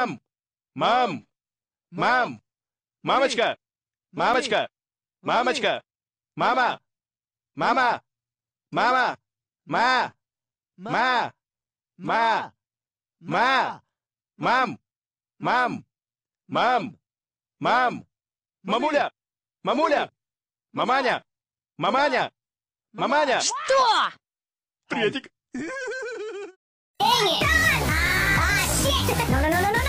Мам! Мам! Мам! Мамочка! Мамочка! Мамочка! Мама! Мама! Мама! Ма! Ма! Ма! Ма! Мам! Мам! Мам! Мам! Мамуля! Мамуля! Маманя! Маманя! Маманя! Что? Приятик. Эй,